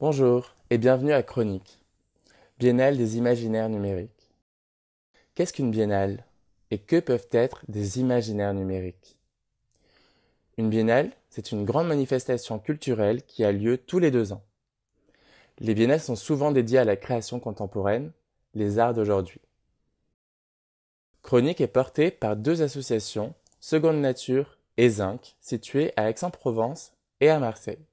Bonjour et bienvenue à Chronique, Biennale des imaginaires numériques. Qu'est-ce qu'une biennale et que peuvent être des imaginaires numériques Une biennale, c'est une grande manifestation culturelle qui a lieu tous les deux ans. Les biennales sont souvent dédiées à la création contemporaine, les arts d'aujourd'hui. Chronique est portée par deux associations, Seconde Nature et Zinc, situées à Aix-en-Provence et à Marseille.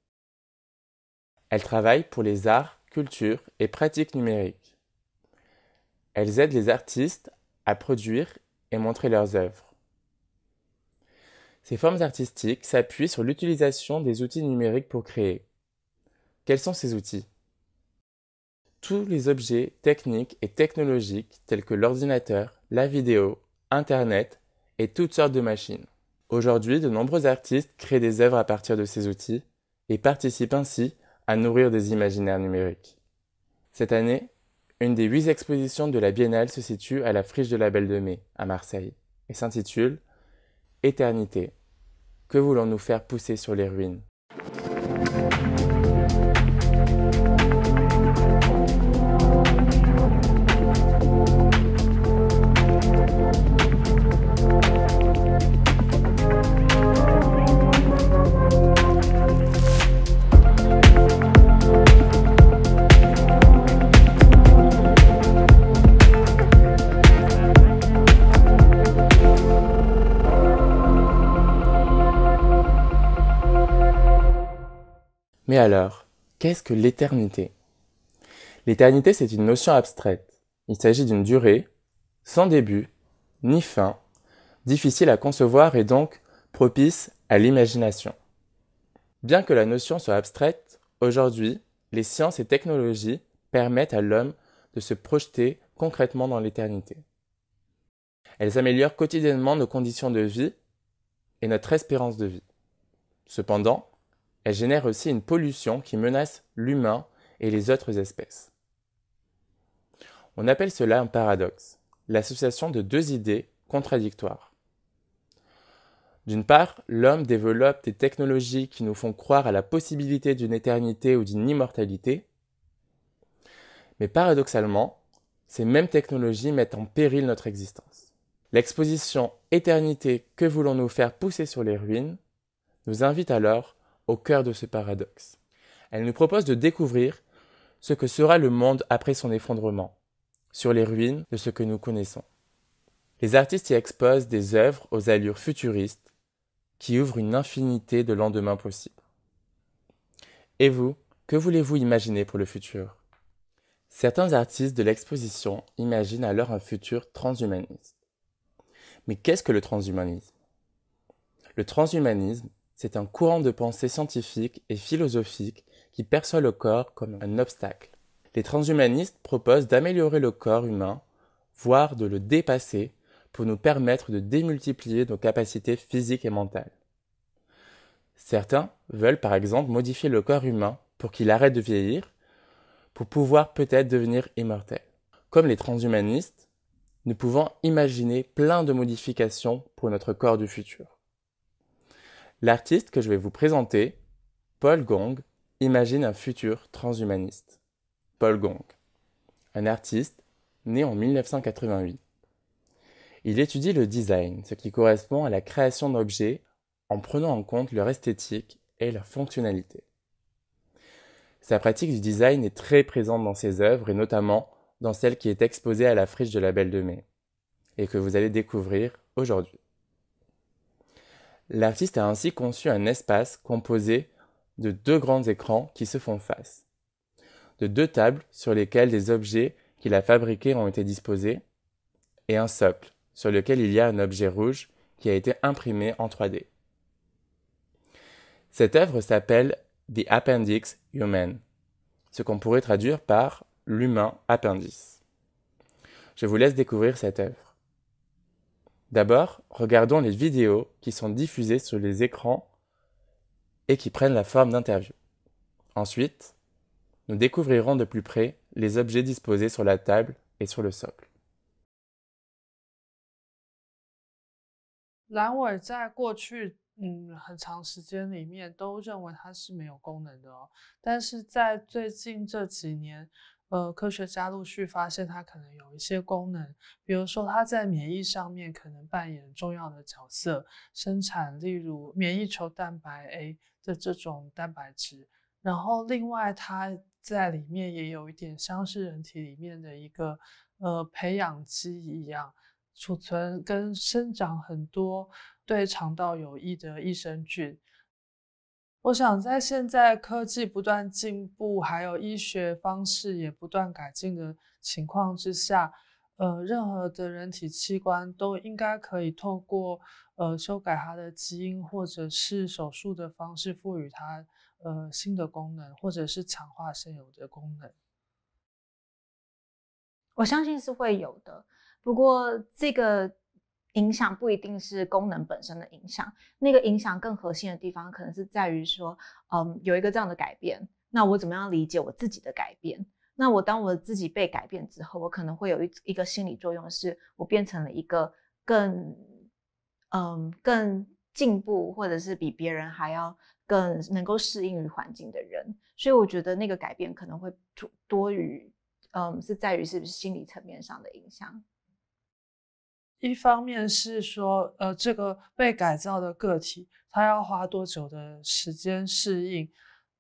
Elles travaillent pour les arts, cultures et pratiques numériques. Elles aident les artistes à produire et montrer leurs œuvres. Ces formes artistiques s'appuient sur l'utilisation des outils numériques pour créer. Quels sont ces outils Tous les objets techniques et technologiques tels que l'ordinateur, la vidéo, Internet et toutes sortes de machines. Aujourd'hui, de nombreux artistes créent des œuvres à partir de ces outils et participent ainsi à nourrir des imaginaires numériques. Cette année, une des huit expositions de la Biennale se situe à la Friche de la Belle de Mai, à Marseille, et s'intitule Éternité. Que voulons-nous faire pousser sur les ruines Mais alors, qu'est-ce que l'éternité L'éternité, c'est une notion abstraite. Il s'agit d'une durée, sans début, ni fin, difficile à concevoir et donc propice à l'imagination. Bien que la notion soit abstraite, aujourd'hui, les sciences et technologies permettent à l'homme de se projeter concrètement dans l'éternité. Elles améliorent quotidiennement nos conditions de vie et notre espérance de vie. Cependant, elle génère aussi une pollution qui menace l'humain et les autres espèces. On appelle cela un paradoxe, l'association de deux idées contradictoires. D'une part, l'homme développe des technologies qui nous font croire à la possibilité d'une éternité ou d'une immortalité, mais paradoxalement, ces mêmes technologies mettent en péril notre existence. L'exposition Éternité que voulons-nous faire pousser sur les ruines nous invite alors au cœur de ce paradoxe. Elle nous propose de découvrir ce que sera le monde après son effondrement, sur les ruines de ce que nous connaissons. Les artistes y exposent des œuvres aux allures futuristes qui ouvrent une infinité de lendemains possibles. Et vous, que voulez-vous imaginer pour le futur Certains artistes de l'exposition imaginent alors un futur transhumaniste. Mais qu'est-ce que le transhumanisme Le transhumanisme c'est un courant de pensée scientifique et philosophique qui perçoit le corps comme un obstacle. Les transhumanistes proposent d'améliorer le corps humain, voire de le dépasser, pour nous permettre de démultiplier nos capacités physiques et mentales. Certains veulent par exemple modifier le corps humain pour qu'il arrête de vieillir, pour pouvoir peut-être devenir immortel. Comme les transhumanistes, nous pouvons imaginer plein de modifications pour notre corps du futur. L'artiste que je vais vous présenter, Paul Gong, imagine un futur transhumaniste. Paul Gong, un artiste né en 1988. Il étudie le design, ce qui correspond à la création d'objets en prenant en compte leur esthétique et leur fonctionnalité. Sa pratique du design est très présente dans ses œuvres et notamment dans celle qui est exposée à la friche de la Belle de Mai et que vous allez découvrir aujourd'hui. L'artiste a ainsi conçu un espace composé de deux grands écrans qui se font face, de deux tables sur lesquelles des objets qu'il a fabriqués ont été disposés, et un socle sur lequel il y a un objet rouge qui a été imprimé en 3D. Cette œuvre s'appelle The Appendix Human, ce qu'on pourrait traduire par l'humain appendice. Je vous laisse découvrir cette œuvre. D'abord, regardons les vidéos qui sont diffusées sur les écrans et qui prennent la forme d'interviews. Ensuite, nous découvrirons de plus près les objets disposés sur la table et sur le socle. 呃，科学家陆续发现它可能有一些功能，比如说它在免疫上面可能扮演重要的角色，生产例如免疫球蛋白 A 的这种蛋白质。然后另外它在里面也有一点相似人体里面的一个呃培养基一样，储存跟生长很多对肠道有益的益生菌。我想，在现在科技不断进步，还有医学方式也不断改进的情况之下，呃，任何的人体器官都应该可以透过呃修改它的基因，或者是手术的方式赋予它呃新的功能，或者是强化现有的功能。我相信是会有的，不过这个。影响不一定是功能本身的影响，那个影响更核心的地方，可能是在于说，嗯，有一个这样的改变，那我怎么样理解我自己的改变？那我当我自己被改变之后，我可能会有一一个心理作用，是我变成了一个更，嗯，更进步，或者是比别人还要更能够适应于环境的人。所以我觉得那个改变可能会多于，嗯，是在于是不是心理层面上的影响。一方面是说，呃，这个被改造的个体，他要花多久的时间适应？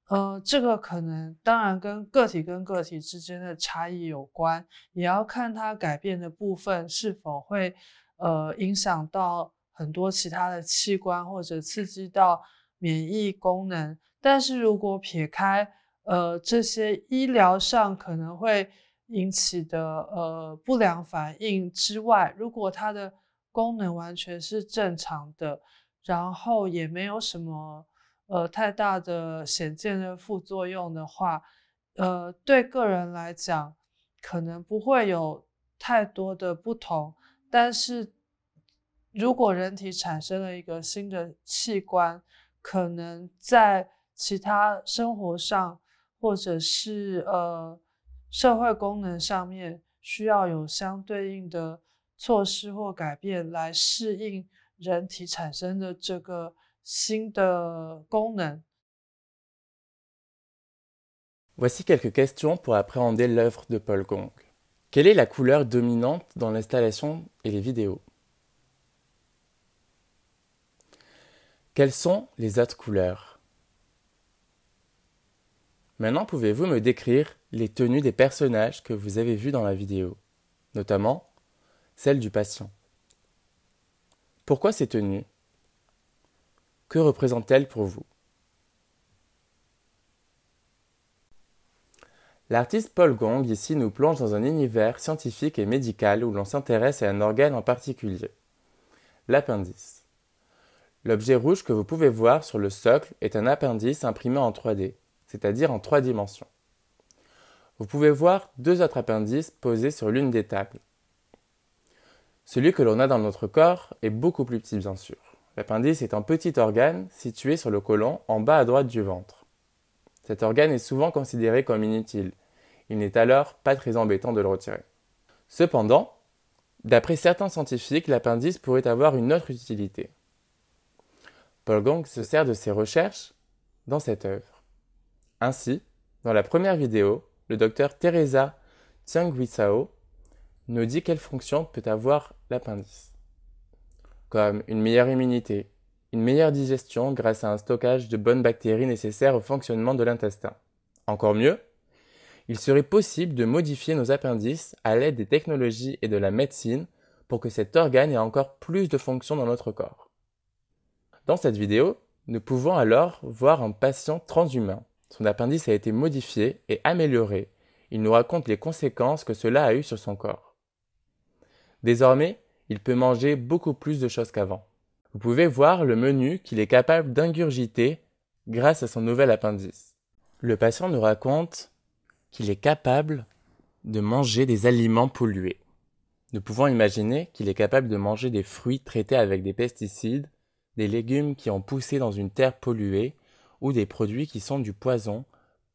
呃，这个可能当然跟个体跟个体之间的差异有关，也要看它改变的部分是否会，呃，影响到很多其他的器官或者刺激到免疫功能。但是如果撇开，呃，这些医疗上可能会。引起的呃不良反应之外，如果它的功能完全是正常的，然后也没有什么呃太大的显见的副作用的话，呃，对个人来讲可能不会有太多的不同。但是如果人体产生了一个新的器官，可能在其他生活上或者是呃。社会功能上面需要有相对应的措施或改变来适应人体产生的这个新的功能。Voici quelques questions pour appréhender l'œuvre de Paul Gong. Quelle est la couleur dominante dans l'installation et les vidéos? Quelles sont les autres couleurs? Maintenant, pouvez-vous me décrire les tenues des personnages que vous avez vus dans la vidéo, notamment celle du patient Pourquoi ces tenues Que représentent-elles pour vous L'artiste Paul Gong ici nous plonge dans un univers scientifique et médical où l'on s'intéresse à un organe en particulier, l'appendice. L'objet rouge que vous pouvez voir sur le socle est un appendice imprimé en 3D c'est-à-dire en trois dimensions. Vous pouvez voir deux autres appendices posés sur l'une des tables. Celui que l'on a dans notre corps est beaucoup plus petit bien sûr. L'appendice est un petit organe situé sur le côlon en bas à droite du ventre. Cet organe est souvent considéré comme inutile. Il n'est alors pas très embêtant de le retirer. Cependant, d'après certains scientifiques, l'appendice pourrait avoir une autre utilité. Paul Gong se sert de ses recherches dans cette œuvre. Ainsi, dans la première vidéo, le docteur Teresa Tsangwisao nous dit quelles fonctions peut avoir l'appendice. Comme une meilleure immunité, une meilleure digestion grâce à un stockage de bonnes bactéries nécessaires au fonctionnement de l'intestin. Encore mieux, il serait possible de modifier nos appendices à l'aide des technologies et de la médecine pour que cet organe ait encore plus de fonctions dans notre corps. Dans cette vidéo, nous pouvons alors voir un patient transhumain son appendice a été modifié et amélioré. Il nous raconte les conséquences que cela a eues sur son corps. Désormais, il peut manger beaucoup plus de choses qu'avant. Vous pouvez voir le menu qu'il est capable d'ingurgiter grâce à son nouvel appendice. Le patient nous raconte qu'il est capable de manger des aliments pollués. Nous pouvons imaginer qu'il est capable de manger des fruits traités avec des pesticides, des légumes qui ont poussé dans une terre polluée ou des produits qui sont du poison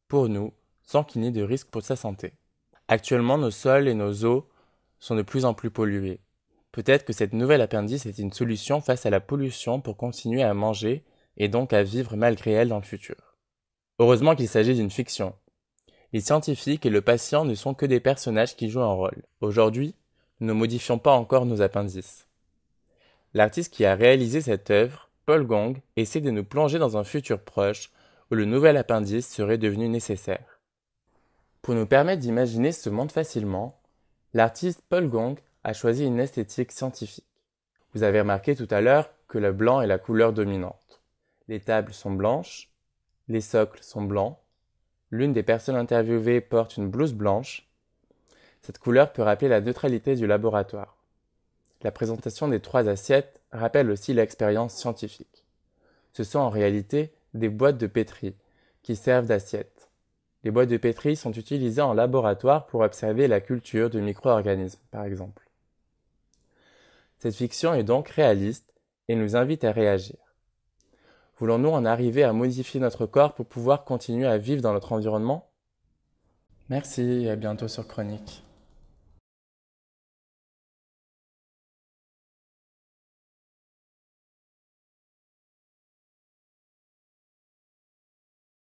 pour nous sans qu'il n'y ait de risque pour sa santé. Actuellement, nos sols et nos eaux sont de plus en plus pollués. Peut-être que cette nouvelle appendice est une solution face à la pollution pour continuer à manger et donc à vivre malgré elle dans le futur. Heureusement qu'il s'agit d'une fiction. Les scientifiques et le patient ne sont que des personnages qui jouent un rôle. Aujourd'hui, nous ne modifions pas encore nos appendices. L'artiste qui a réalisé cette œuvre Paul Gong essaie de nous plonger dans un futur proche où le nouvel appendice serait devenu nécessaire. Pour nous permettre d'imaginer ce monde facilement, l'artiste Paul Gong a choisi une esthétique scientifique. Vous avez remarqué tout à l'heure que le blanc est la couleur dominante. Les tables sont blanches, les socles sont blancs, l'une des personnes interviewées porte une blouse blanche. Cette couleur peut rappeler la neutralité du laboratoire. La présentation des trois assiettes rappelle aussi l'expérience scientifique. Ce sont en réalité des boîtes de pétri qui servent d'assiettes. Les boîtes de pétri sont utilisées en laboratoire pour observer la culture de micro-organismes, par exemple. Cette fiction est donc réaliste et nous invite à réagir. Voulons-nous en arriver à modifier notre corps pour pouvoir continuer à vivre dans notre environnement Merci et à bientôt sur Chronique.